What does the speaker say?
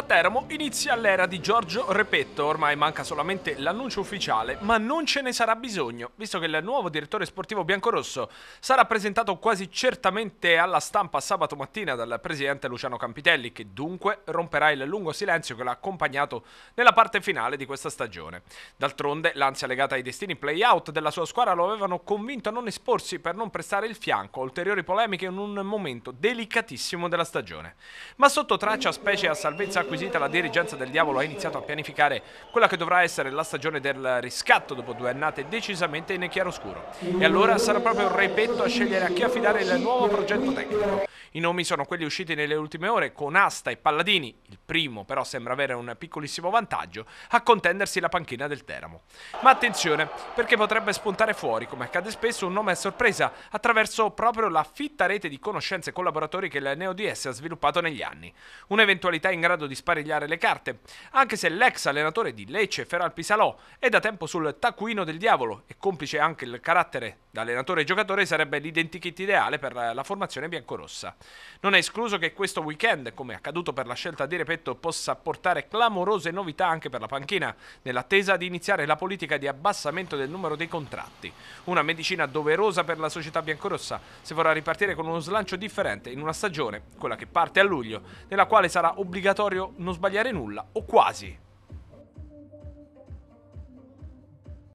A Teramo inizia l'era di Giorgio Repetto, ormai manca solamente l'annuncio ufficiale, ma non ce ne sarà bisogno, visto che il nuovo direttore sportivo biancorosso sarà presentato quasi certamente alla stampa sabato mattina dal presidente Luciano Campitelli, che dunque romperà il lungo silenzio che l'ha accompagnato nella parte finale di questa stagione. D'altronde l'ansia legata ai destini play-out della sua squadra lo avevano convinto a non esporsi per non prestare il fianco a ulteriori polemiche in un momento delicatissimo della stagione. Ma sotto traccia, specie a salvezza acquisita la dirigenza del diavolo ha iniziato a pianificare quella che dovrà essere la stagione del riscatto dopo due annate decisamente in chiaroscuro. E allora sarà proprio il Repetto a scegliere a chi affidare il nuovo progetto tecnico. I nomi sono quelli usciti nelle ultime ore con Asta e Palladini, il primo però sembra avere un piccolissimo vantaggio, a contendersi la panchina del Teramo. Ma attenzione, perché potrebbe spuntare fuori, come accade spesso, un nome a sorpresa attraverso proprio la fitta rete di conoscenze e collaboratori che il NeoDS ha sviluppato negli anni. Un'eventualità in grado di sparigliare le carte, anche se l'ex allenatore di Lecce, Feral Pisalò, è da tempo sul taccuino del diavolo e complice anche il carattere da allenatore e giocatore sarebbe l'identikit ideale per la formazione biancorossa. Non è escluso che questo weekend, come è accaduto per la scelta di Repetto scudetto possa portare clamorose novità anche per la panchina, nell'attesa di iniziare la politica di abbassamento del numero dei contratti. Una medicina doverosa per la società biancorossa, se vorrà ripartire con uno slancio differente in una stagione, quella che parte a luglio, nella quale sarà obbligatorio non sbagliare nulla o quasi.